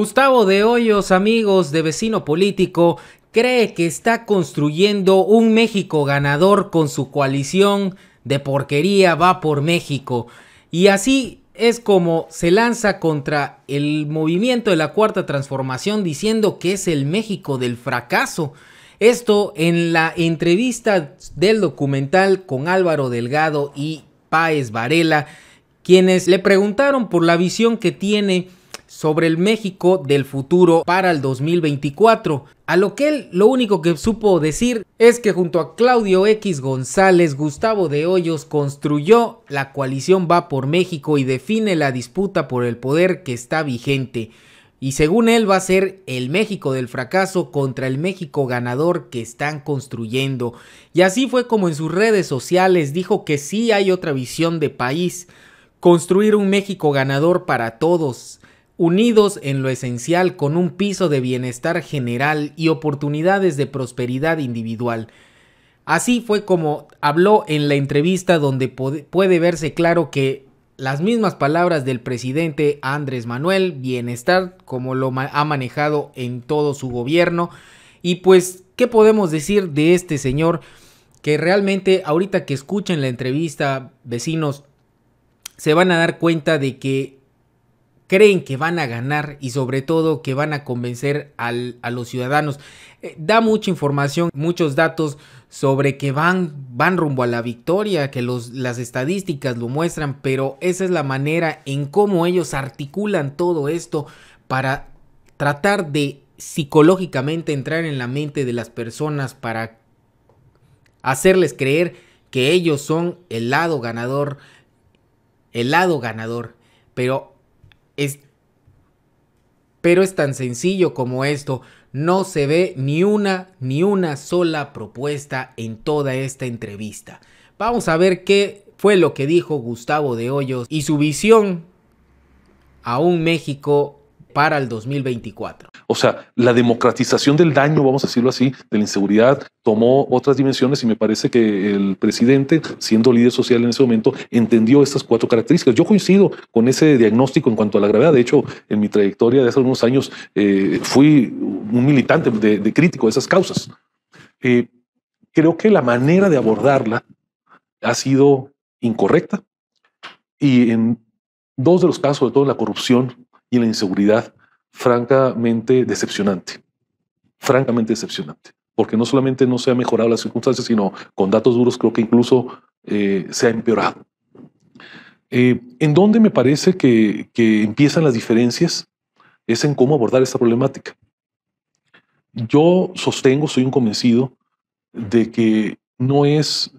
Gustavo de Hoyos, amigos de vecino político, cree que está construyendo un México ganador con su coalición de porquería va por México. Y así es como se lanza contra el movimiento de la Cuarta Transformación diciendo que es el México del fracaso. Esto en la entrevista del documental con Álvaro Delgado y Páez Varela, quienes le preguntaron por la visión que tiene sobre el México del futuro para el 2024. A lo que él lo único que supo decir es que junto a Claudio X González, Gustavo de Hoyos construyó la coalición Va por México y define la disputa por el poder que está vigente. Y según él va a ser el México del fracaso contra el México ganador que están construyendo. Y así fue como en sus redes sociales dijo que sí hay otra visión de país. Construir un México ganador para todos. Unidos en lo esencial con un piso de bienestar general y oportunidades de prosperidad individual. Así fue como habló en la entrevista donde puede verse claro que las mismas palabras del presidente Andrés Manuel, bienestar, como lo ha manejado en todo su gobierno. Y pues, ¿qué podemos decir de este señor? Que realmente ahorita que escuchen la entrevista, vecinos, se van a dar cuenta de que creen que van a ganar y sobre todo que van a convencer al, a los ciudadanos. Eh, da mucha información, muchos datos sobre que van, van rumbo a la victoria, que los, las estadísticas lo muestran, pero esa es la manera en cómo ellos articulan todo esto para tratar de psicológicamente entrar en la mente de las personas para hacerles creer que ellos son el lado ganador, el lado ganador. Pero es... Pero es tan sencillo como esto. No se ve ni una, ni una sola propuesta en toda esta entrevista. Vamos a ver qué fue lo que dijo Gustavo de Hoyos y su visión a un México para el 2024. O sea, la democratización del daño, vamos a decirlo así, de la inseguridad, tomó otras dimensiones y me parece que el presidente, siendo líder social en ese momento, entendió estas cuatro características. Yo coincido con ese diagnóstico en cuanto a la gravedad. De hecho, en mi trayectoria de hace algunos años eh, fui un militante de, crítico de esas causas. Eh, creo que la manera de abordarla ha sido incorrecta y en dos de los casos, sobre todo la corrupción y la inseguridad, francamente decepcionante, francamente decepcionante, porque no solamente no se ha mejorado las circunstancias, sino con datos duros creo que incluso eh, se ha empeorado. Eh, en donde me parece que, que empiezan las diferencias es en cómo abordar esta problemática. Yo sostengo, soy un convencido de que no es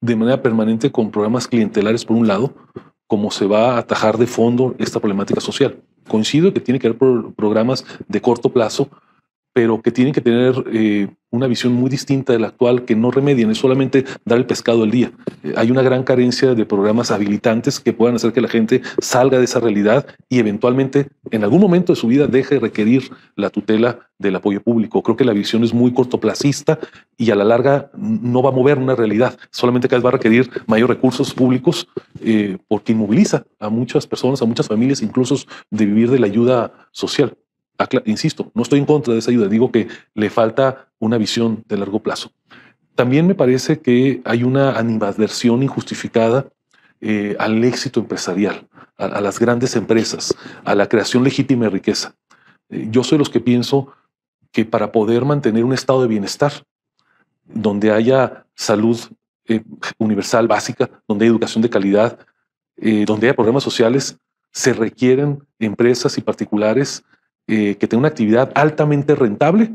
de manera permanente con programas clientelares, por un lado, como se va a atajar de fondo esta problemática social coincido que tiene que haber programas de corto plazo pero que tienen que tener eh, una visión muy distinta de la actual que no remedien, es solamente dar el pescado al día. Eh, hay una gran carencia de programas habilitantes que puedan hacer que la gente salga de esa realidad y eventualmente en algún momento de su vida deje de requerir la tutela del apoyo público. Creo que la visión es muy cortoplacista y a la larga no va a mover una realidad, solamente cada vez va a requerir mayores recursos públicos eh, porque inmoviliza a muchas personas, a muchas familias, incluso de vivir de la ayuda social insisto, no estoy en contra de esa ayuda, digo que le falta una visión de largo plazo. También me parece que hay una animadversión injustificada eh, al éxito empresarial, a, las grandes empresas, a la creación legítima de riqueza. Eh, yo soy los que pienso que para poder mantener un estado de bienestar, donde haya salud eh, universal básica, donde hay educación de calidad, donde haya programas sociales, se requieren empresas y particulares eh, que tenga una actividad altamente rentable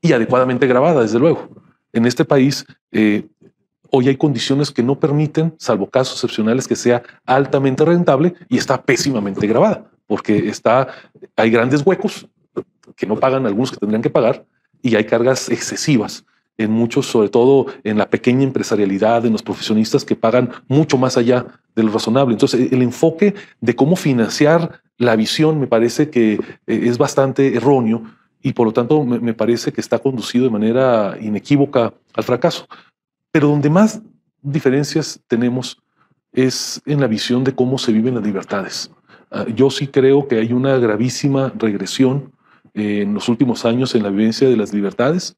y adecuadamente grabada, desde luego. En este país eh, hoy hay condiciones que no permiten, salvo casos excepcionales, que sea altamente rentable y está pésimamente grabada, porque hay grandes huecos que no pagan algunos que tendrían que pagar y hay cargas excesivas en muchos, sobre todo en la pequeña empresarialidad, en los profesionistas que pagan mucho más allá de lo razonable. Entonces, el enfoque de cómo financiar la visión me parece que eh, es bastante erróneo y por lo tanto me parece que está conducido de manera inequívoca al fracaso. Pero donde más diferencias tenemos es en la visión de cómo se viven las libertades. Ah, yo sí creo que hay una gravísima regresión eh, en los últimos años en la vivencia de las libertades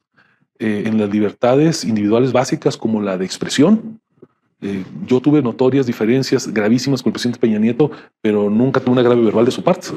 eh, en las libertades individuales básicas como la de expresión. Eh, yo tuve notorias diferencias gravísimas con el presidente Peña Nieto, pero nunca tuve una grave verbal de su parte,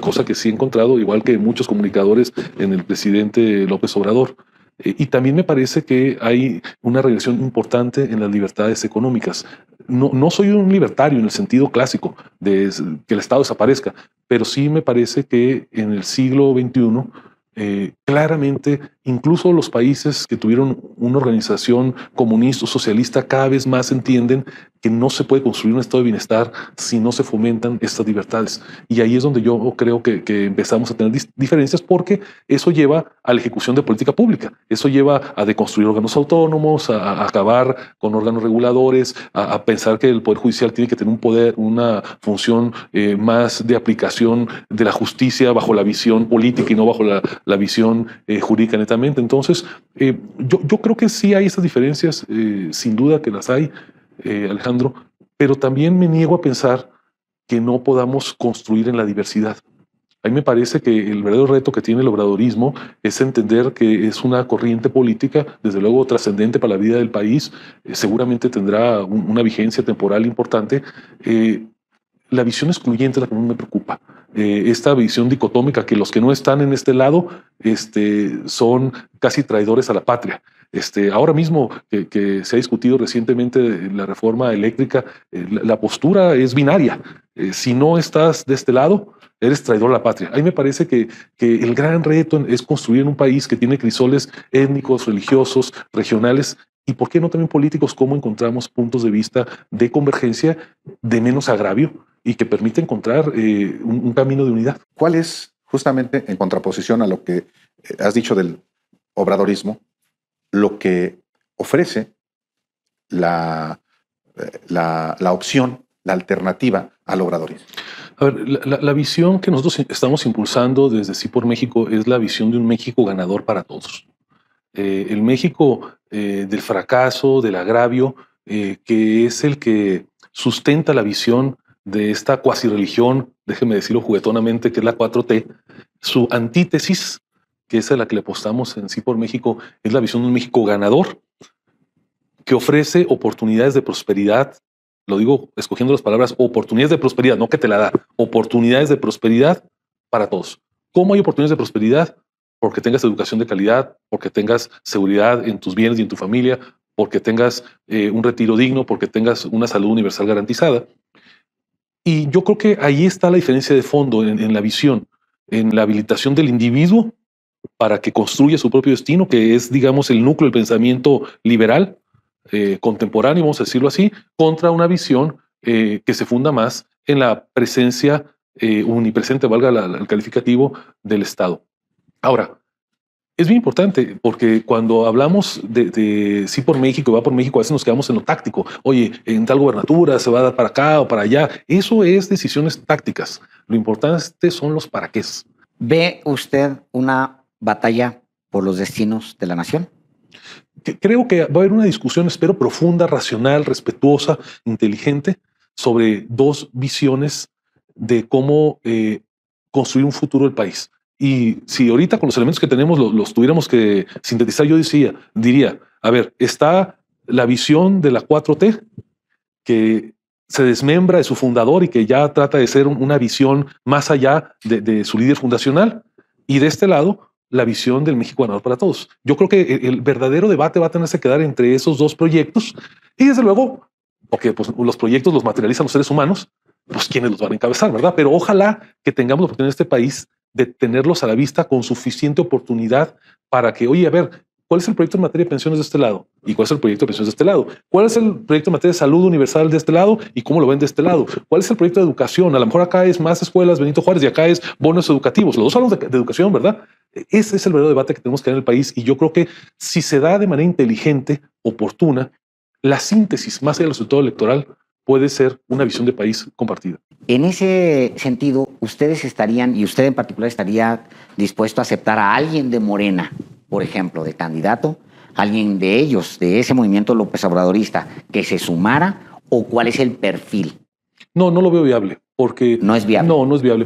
cosa que sí he encontrado, igual que muchos comunicadores en el presidente López Obrador. Eh, y también me parece que hay una regresión importante en las libertades económicas. No, no soy un libertario en el sentido clásico de que el Estado desaparezca, pero sí me parece que en el siglo XXI eh, claramente, incluso los países que tuvieron una organización comunista o socialista cada vez más entienden no se puede construir un estado de bienestar si no se fomentan estas libertades. Y ahí es donde yo creo que, empezamos a tener diferencias porque eso lleva a la ejecución de política pública, eso lleva a deconstruir órganos autónomos, a, acabar con órganos reguladores, a, pensar que el Poder Judicial tiene que tener un poder, una función eh, más de aplicación de la justicia bajo la visión política y no bajo la, visión eh, jurídica netamente. Entonces, eh, yo, creo que sí hay esas diferencias, sin duda que las hay. Eh, Alejandro, pero también me niego a pensar que no podamos construir en la diversidad. A mí me parece que el verdadero reto que tiene el obradorismo es entender que es una corriente política, desde luego trascendente para la vida del país, eh, seguramente tendrá una vigencia temporal importante. Eh, la visión excluyente es la que más me preocupa. esta visión dicotómica que los que no están en este lado este, son casi traidores a la patria este, ahora mismo que, se ha discutido recientemente la reforma eléctrica, eh, la, postura es binaria. Eh, si no estás de este lado, eres traidor a la patria. Ahí me parece que, el gran reto es construir un país que tiene crisoles étnicos, religiosos, regionales y por qué no también políticos, cómo encontramos puntos de vista de convergencia, de menos agravio y que permite encontrar eh, un, camino de unidad. ¿Cuál es, justamente en contraposición a lo que has dicho del obradorismo, lo que ofrece eh, la, la, opción, la alternativa al obradorismo. A ver, la, la, visión que nosotros estamos impulsando desde Sí por México es la visión de un México ganador para todos. Eh, el México eh, del fracaso, del agravio, que es el que sustenta la visión de esta cuasi religión, déjeme decirlo juguetonamente, que es la 4T, su antítesis que es a la que le apostamos en sí por México, es la visión de un México ganador, que ofrece oportunidades de prosperidad, lo digo escogiendo las palabras, oportunidades de prosperidad, no que te la da, oportunidades de prosperidad para todos. ¿Cómo hay oportunidades de prosperidad? Porque tengas educación de calidad, porque tengas seguridad en tus bienes y en tu familia, porque tengas eh, un retiro digno, porque tengas una salud universal garantizada. Y yo creo que ahí está la diferencia de fondo en la visión, en la habilitación del individuo para que construya su propio destino, que es, digamos, el núcleo del pensamiento liberal eh, contemporáneo, vamos a decirlo así, contra una visión eh, que se funda más en la presencia eh, unipresente, valga el calificativo, del Estado. Ahora, es bien importante porque cuando hablamos de, si sí por México va por México, a veces nos quedamos en lo táctico. Oye, en tal gobernatura se va a dar para acá o para allá. Eso es decisiones tácticas. Lo importante son los para ¿Ve usted una batalla por los destinos de la nación? Creo que va a haber una discusión, espero, profunda, racional, respetuosa, inteligente, sobre dos visiones de cómo eh, construir un futuro del país. Y si ahorita con los elementos que tenemos los, tuviéramos que sintetizar, yo decía, diría, a ver, está la visión de la 4T, que se desmembra de su fundador y que ya trata de ser una visión más allá de, de, su líder fundacional. Y de este lado, la visión del México ganador para todos. Yo creo que el verdadero debate va a tenerse que dar entre esos dos proyectos y desde luego, porque los proyectos los materializan los seres humanos, pues quienes los van a encabezar, ¿verdad? Pero ojalá que tengamos la oportunidad en este país de tenerlos a la vista con suficiente oportunidad para que, oye, a ver, ¿cuál es el proyecto en materia de pensiones de este lado? ¿Y cuál es el proyecto de pensiones de este lado? ¿Cuál es el proyecto en materia de salud universal de este lado? ¿Y cómo lo ven de este lado? ¿Cuál es el proyecto de educación? A lo mejor acá es más escuelas, Benito Juárez, y acá es bonos educativos. Los dos hablan de educación, ¿verdad? Ese es el verdadero debate que tenemos que tener en el país y yo creo que si se da de manera inteligente, oportuna, la síntesis más allá del resultado electoral puede ser una visión de país compartida. En ese sentido, ustedes estarían, y usted en particular estaría dispuesto a aceptar a alguien de Morena, por ejemplo, de candidato, alguien de ellos, de ese movimiento López Obradorista, que se sumara, o cuál es el perfil no, no lo veo viable, porque... No es viable. No, no es viable.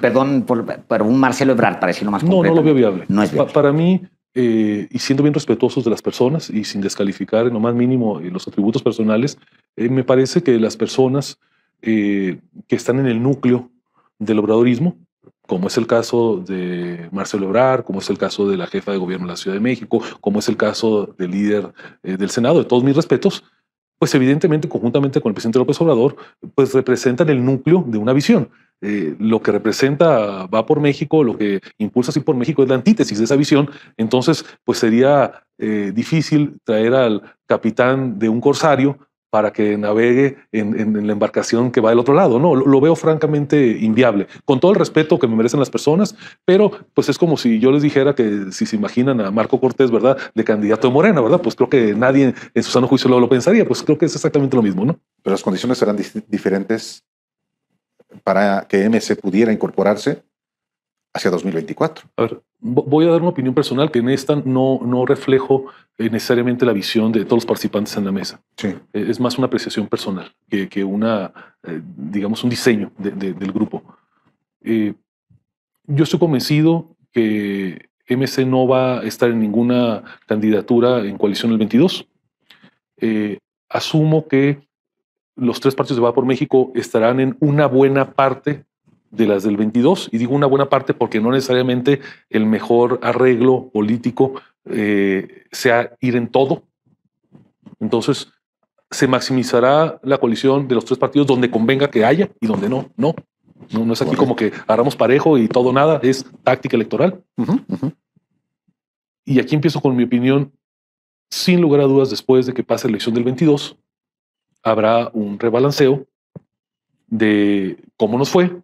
perdón, por, un Marcelo Ebrard, para decirlo más No, no lo veo viable. No es viable. para mí, eh, y siendo bien respetuosos de las personas y sin descalificar en lo más mínimo eh, los atributos personales, eh, me parece que las personas que están en el núcleo del obradorismo, como es el caso de Marcelo Ebrard, como es el caso de la jefa de gobierno de la Ciudad de México, como es el caso del líder del Senado, de todos mis respetos, pues evidentemente conjuntamente con el presidente López Obrador, pues representan el núcleo de una visión. Eh, lo que representa va por México, lo que impulsa así por México es la antítesis de esa visión, entonces pues sería eh, difícil traer al capitán de un corsario para que navegue en, la embarcación que va del otro lado. No, lo, veo francamente inviable, con todo el respeto que me merecen las personas, pero pues es como si yo les dijera que si se imaginan a Marco Cortés, ¿verdad? De candidato de Morena, ¿verdad? Pues creo que nadie en su sano juicio lo, lo pensaría, pues creo que es exactamente lo mismo, ¿no? Pero las condiciones serán diferentes para que MC pudiera incorporarse hacia 2024. A ver, voy a dar una opinión personal que en esta no, no reflejo eh, necesariamente la visión de todos los participantes en la mesa. Sí. Eh, es más una apreciación personal que, que una, eh, digamos, un diseño del grupo. yo estoy convencido que MC no va a estar en ninguna candidatura en coalición el 22. asumo que los tres partidos de Va por México estarán en una buena parte de las del 22. Y digo una buena parte porque no necesariamente el mejor arreglo político eh, sea ir en todo. Entonces, se maximizará la coalición de los tres partidos donde convenga que haya y donde no, no. No, es aquí como que agarramos parejo y todo nada, es táctica electoral. Y aquí empiezo con mi opinión. Sin lugar a dudas, después de que pase la elección del 22, habrá un rebalanceo de cómo nos fue,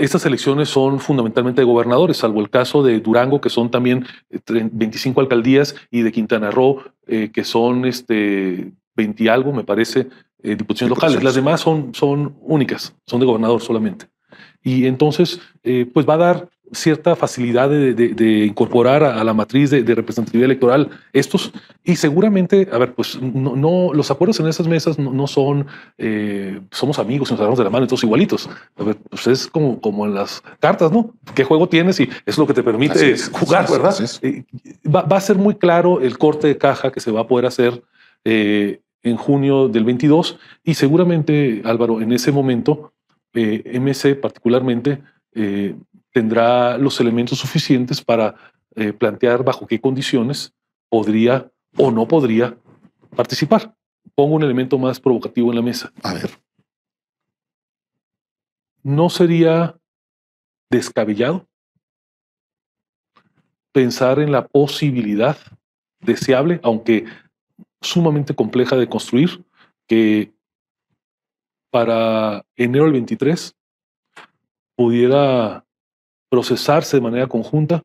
estas elecciones son fundamentalmente de gobernadores, salvo el caso de Durango, que son también 25 eh, alcaldías, y de Quintana Roo, eh, que son este, 20 algo, me parece, eh, diputaciones locales. Las demás son, son únicas, son de gobernador solamente y entonces eh, pues va a dar cierta facilidad de, incorporar a, la matriz de, representatividad electoral estos y seguramente, a ver, pues no, los acuerdos en esas mesas no, son eh, somos amigos y nos agarramos de la mano, todos igualitos. A ver, pues es como, como en las cartas, ¿no? ¿Qué juego tienes y es lo que te permite jugar, verdad? Eh, va, va, a ser muy claro el corte de caja que se va a poder hacer en junio del 22 y seguramente, Álvaro, en ese momento eh, MC particularmente eh, tendrá los elementos suficientes para eh, plantear bajo qué condiciones podría o no podría participar. Pongo un elemento más provocativo en la mesa. A ver. ¿No sería descabellado pensar en la posibilidad deseable, aunque sumamente compleja de construir, que para enero del 23 pudiera procesarse de manera conjunta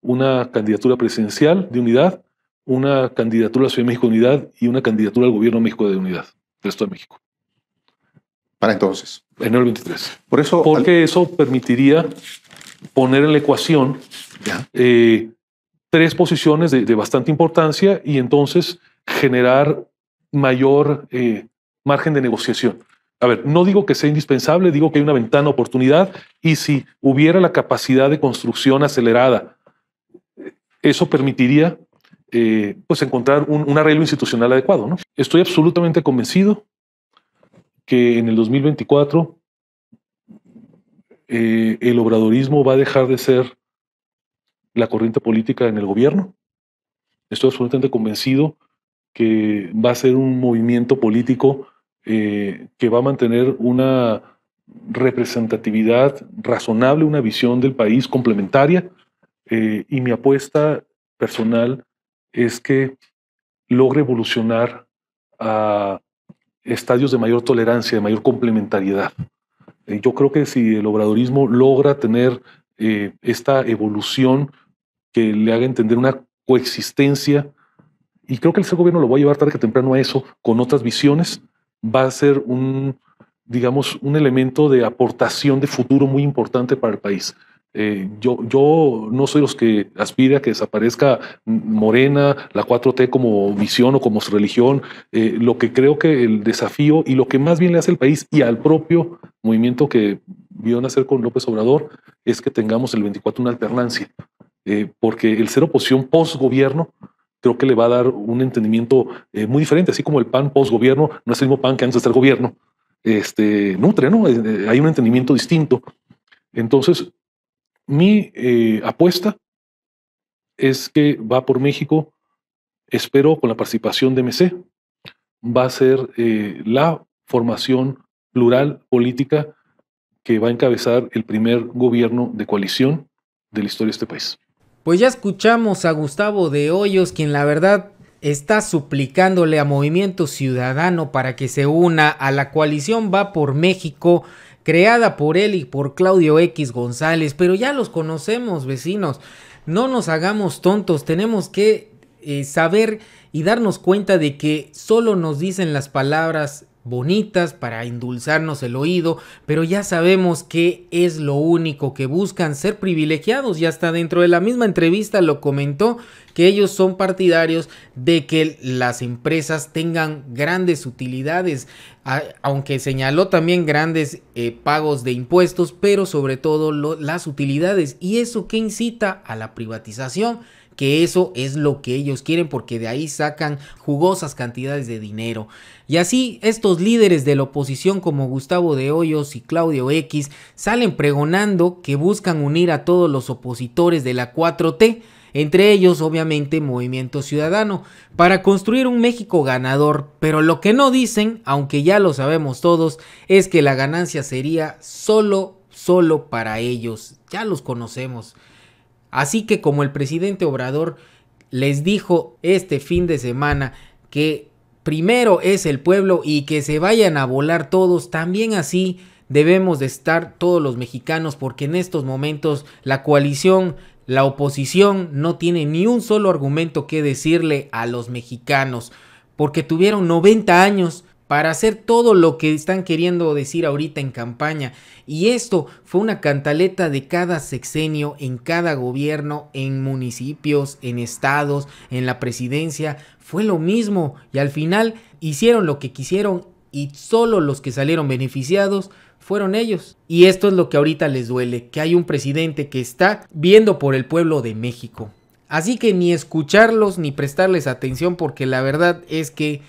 una candidatura presidencial de unidad, una candidatura a la Ciudad de México de unidad y una candidatura al gobierno de México de unidad del Estado de México. Para entonces. Enero del 23. Por eso, Porque eso permitiría poner en la ecuación eh, tres posiciones de, bastante importancia y entonces generar mayor eh, margen de negociación. A ver, no digo que sea indispensable, digo que hay una ventana oportunidad y si hubiera la capacidad de construcción acelerada, eso permitiría eh, pues encontrar un, arreglo institucional adecuado. ¿no? Estoy absolutamente convencido que en el 2024 eh, el obradorismo va a dejar de ser la corriente política en el gobierno. Estoy absolutamente convencido que va a ser un movimiento político eh, que va a mantener una representatividad razonable, una visión del país complementaria. Eh, y mi apuesta personal es que logre evolucionar a estadios de mayor tolerancia, de mayor complementariedad. Eh, yo creo que si el obradorismo logra tener esta evolución que le haga entender una coexistencia, y creo que el gobierno lo va a llevar tarde que temprano a eso, con otras visiones, va a ser un, digamos, un elemento de aportación de futuro muy importante para el país. Eh, yo, yo no soy los que aspira a que desaparezca Morena, la 4T como visión o como religión. Eh, lo que creo que el desafío y lo que más bien le hace al país y al propio movimiento que vio nacer con López Obrador es que tengamos el 24 una alternancia. Eh, porque el ser oposición post-gobierno creo que le va a dar un entendimiento eh, muy diferente, así como el PAN post-gobierno no es el mismo PAN que antes de gobierno, este, nutre, ¿no? Eh, eh, hay un entendimiento distinto. Entonces, mi apuesta es que va por México, espero con la participación de MC, va a ser la formación plural política que va a encabezar el primer gobierno de coalición de la historia de este país. Pues ya escuchamos a Gustavo de Hoyos, quien la verdad está suplicándole a Movimiento Ciudadano para que se una a la coalición Va por México, creada por él y por Claudio X González. Pero ya los conocemos, vecinos. No nos hagamos tontos, tenemos que eh, saber y darnos cuenta de que solo nos dicen las palabras bonitas para endulzarnos el oído, pero ya sabemos que es lo único que buscan ser privilegiados y hasta dentro de la misma entrevista lo comentó que ellos son partidarios de que las empresas tengan grandes utilidades, aunque señaló también grandes eh, pagos de impuestos, pero sobre todo las utilidades y eso que incita a la privatización que eso es lo que ellos quieren porque de ahí sacan jugosas cantidades de dinero. Y así estos líderes de la oposición como Gustavo de Hoyos y Claudio X salen pregonando que buscan unir a todos los opositores de la 4T entre ellos obviamente Movimiento Ciudadano, para construir un México ganador, pero lo que no dicen, aunque ya lo sabemos todos, es que la ganancia sería solo, solo para ellos, ya los conocemos. Así que como el presidente Obrador les dijo este fin de semana que primero es el pueblo y que se vayan a volar todos, también así debemos de estar todos los mexicanos porque en estos momentos la coalición, la oposición no tiene ni un solo argumento que decirle a los mexicanos porque tuvieron 90 años para hacer todo lo que están queriendo decir ahorita en campaña. Y esto fue una cantaleta de cada sexenio, en cada gobierno, en municipios, en estados, en la presidencia. Fue lo mismo y al final hicieron lo que quisieron y solo los que salieron beneficiados fueron ellos. Y esto es lo que ahorita les duele, que hay un presidente que está viendo por el pueblo de México. Así que ni escucharlos ni prestarles atención porque la verdad es que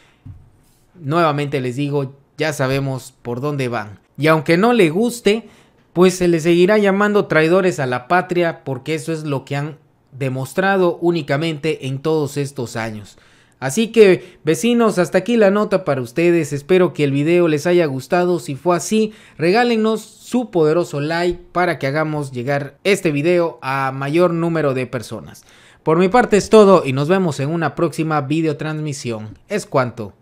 nuevamente les digo, ya sabemos por dónde van. Y aunque no le guste, pues se les seguirá llamando traidores a la patria porque eso es lo que han demostrado únicamente en todos estos años. Así que vecinos, hasta aquí la nota para ustedes, espero que el video les haya gustado, si fue así, regálenos su poderoso like para que hagamos llegar este video a mayor número de personas. Por mi parte es todo y nos vemos en una próxima videotransmisión. Es cuanto.